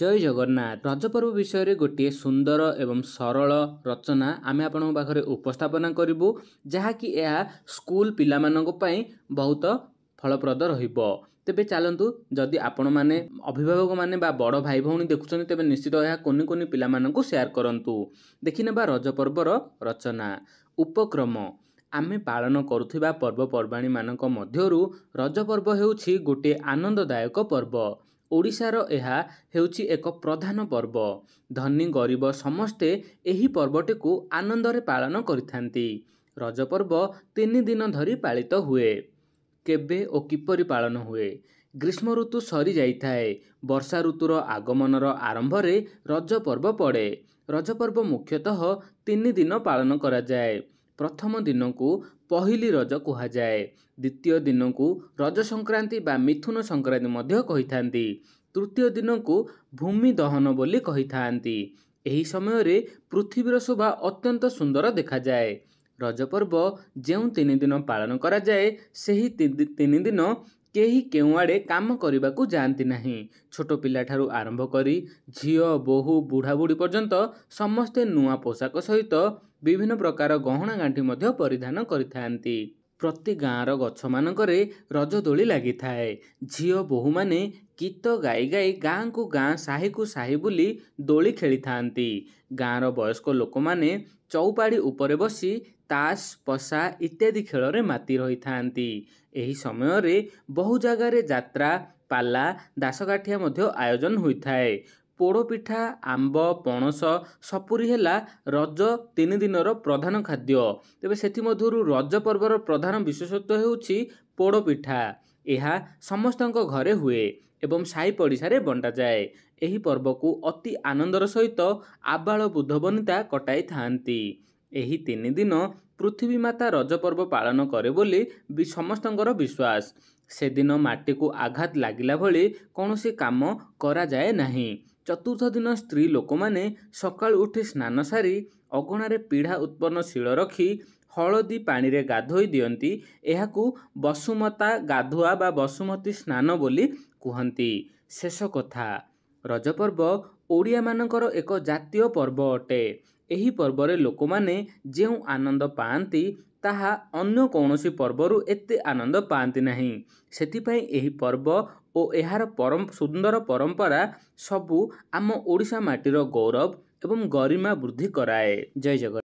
ଜୟ ଜଗନ୍ନାଥ ରଜପର୍ବ ବିଷୟରେ ଗୋଟିଏ ସୁନ୍ଦର ଏବଂ ସରଳ ରଚନା ଆମେ ଆପଣଙ୍କ ପାଖରେ ଉପସ୍ଥାପନା କରିବୁ ଯାହାକି ଏହା ସ୍କୁଲ ପିଲାମାନଙ୍କ ପାଇଁ ବହୁତ ଫଳପ୍ରଦ ରହିବ ତେବେ ଚାଲନ୍ତୁ ଯଦି ଆପଣମାନେ ଅଭିଭାବକମାନେ ବା ବଡ଼ ଭାଇ ଭଉଣୀ ଦେଖୁଛନ୍ତି ତେବେ ନିଶ୍ଚିତ ଏହା କୁନି କୁନି ପିଲାମାନଙ୍କୁ ସେୟାର କରନ୍ତୁ ଦେଖିନେବା ରଜପର୍ବର ରଚନା ଉପକ୍ରମ ଆମେ ପାଳନ କରୁଥିବା ପର୍ବପର୍ବାଣୀମାନଙ୍କ ମଧ୍ୟରୁ ରଜପର୍ବ ହେଉଛି ଗୋଟିଏ ଆନନ୍ଦଦାୟକ ପର୍ବ ଓଡ଼ିଶାର ଏହା ହେଉଛି ଏକ ପ୍ରଧାନ ପର୍ବ ଧନୀ ଗରିବ ସମସ୍ତେ ଏହି ପର୍ବଟିକୁ ଆନନ୍ଦରେ ପାଳନ କରିଥାନ୍ତି ରଜ ପର୍ବ ତିନି ଦିନ ଧରି ପାଳିତ ହୁଏ କେବେ ଓ କିପରି ପାଳନ ହୁଏ ଗ୍ରୀଷ୍ମ ଋତୁ ସରିଯାଇଥାଏ ବର୍ଷା ଋତୁର ଆଗମନର ଆରମ୍ଭରେ ରଜ ପର୍ବ ପଡ଼େ ରଜ ପର୍ବ ମୁଖ୍ୟତଃ ତିନି ଦିନ ପାଳନ କରାଯାଏ ପ୍ରଥମ ଦିନକୁ ପହିଲି ରଜ କୁହାଯାଏ ଦ୍ୱିତୀୟ ଦିନକୁ ରଜ ସଂକ୍ରାନ୍ତି ବା ମିଥୁନ ସଂକ୍ରାନ୍ତି ମଧ୍ୟ କହିଥାନ୍ତି ତୃତୀୟ ଦିନକୁ ଭୂମି ଦହନ ବୋଲି କହିଥାନ୍ତି ଏହି ସମୟରେ ପୃଥିବୀର ଶୋଭା ଅତ୍ୟନ୍ତ ସୁନ୍ଦର ଦେଖାଯାଏ ରଜ ପର୍ବ ଯେଉଁ ତିନି ଦିନ ପାଳନ କରାଯାଏ ସେହି ତିନି ଦିନ କେହି କେଉଁଆଡ଼େ କାମ କରିବାକୁ ଯାଆନ୍ତି ନାହିଁ ଛୋଟ ପିଲାଠାରୁ ଆରମ୍ଭ କରି ଝିଅ ବୋହୂ ବୁଢ଼ାବୁଢ଼ୀ ପର୍ଯ୍ୟନ୍ତ ସମସ୍ତେ ନୂଆ ପୋଷାକ ସହିତ ବିଭିନ୍ନ ପ୍ରକାର ଗହଣା ଗାଣ୍ଠି ମଧ୍ୟ ପରିଧାନ କରିଥାନ୍ତି ପ୍ରତି ଗାଁର ଗଛମାନଙ୍କରେ ରଜ ଦୋଳି ଲାଗିଥାଏ ଝିଅ ବୋହୂମାନେ ଗୀତ ଗାଇ ଗାଇ ଗାଁକୁ ଗାଁ ସାହିକୁ ସାହି ବୁଲି ଦୋଳି ଖେଳିଥାନ୍ତି ଗାଁର ବୟସ୍କ ଲୋକମାନେ ଚୌପାଡ଼ି ଉପରେ ବସି ତାସ୍ ପଶା ଇତ୍ୟାଦି ଖେଳରେ ମାତି ରହିଥାନ୍ତି ଏହି ସମୟରେ ବହୁ ଜାଗାରେ ଯାତ୍ରା ପାଲା ଦାସକାଠିଆ ମଧ୍ୟ ଆୟୋଜନ ହୋଇଥାଏ ପୋଡ଼ପିଠା ଆମ୍ବ ପଣସ ସପୁରି ହେଲା ରଜ ତିନି ଦିନର ପ୍ରଧାନ ଖାଦ୍ୟ ତେବେ ସେଥିମଧ୍ୟରୁ ରଜ ପର୍ବର ପ୍ରଧାନ ବିଶେଷତ୍ୱ ହେଉଛି ପୋଡ଼ପିଠା ଏହା ସମସ୍ତଙ୍କ ଘରେ ହୁଏ ଏବଂ ସାହି ପଡ଼ିଶାରେ ବଣ୍ଟାଯାଏ ଏହି ପର୍ବକୁ ଅତି ଆନନ୍ଦର ସହିତ ଆବାଳ ବୁଦ୍ଧବନିତା କଟାଇଥାନ୍ତି ଏହି ତିନି ଦିନ ପୃଥିବୀ ମାତା ରଜ ପର୍ବ ପାଳନ କରେ ବୋଲି ସମସ୍ତଙ୍କର ବିଶ୍ୱାସ ସେଦିନ ମାଟିକୁ ଆଘାତ ଲାଗିଲା ଭଳି କୌଣସି କାମ କରାଯାଏ ନାହିଁ ଚତୁର୍ଥ ଦିନ ସ୍ତ୍ରୀ ଲୋକମାନେ ସକାଳୁ ଉଠି ସ୍ନାନ ସାରି ଅଗଣାରେ ପିଢ଼ା ଉତ୍ପନ୍ନ ଶୀଳ ରଖି ହଳଦୀ ପାଣିରେ ଗାଧୋଇ ଦିଅନ୍ତି ଏହାକୁ ବସୁମତା ଗାଧୁଆ ବା ବସୁମତୀ ସ୍ନାନ ବୋଲି କୁହନ୍ତି ଶେଷ କଥା ରଜପର୍ବ ଓଡ଼ିଆମାନଙ୍କର ଏକ ଜାତୀୟ ପର୍ବ ଅଟେ ଏହି ପର୍ବରେ ଲୋକମାନେ ଯେଉଁ ଆନନ୍ଦ ପାଆନ୍ତି ତାହା ଅନ୍ୟ କୌଣସି ପର୍ବରୁ ଏତେ ଆନନ୍ଦ ପାଆନ୍ତି ନାହିଁ ସେଥିପାଇଁ ଏହି ପର୍ବ ଓ ଏହାର ପରମ ସୁନ୍ଦର ପରମ୍ପରା ସବୁ ଆମ ଓଡ଼ିଶା ମାଟିର ଗୌରବ ଏବଂ ଗରିମା ବୃଦ୍ଧି କରାଏ ଜୟ ଜଗନ୍ନାଥ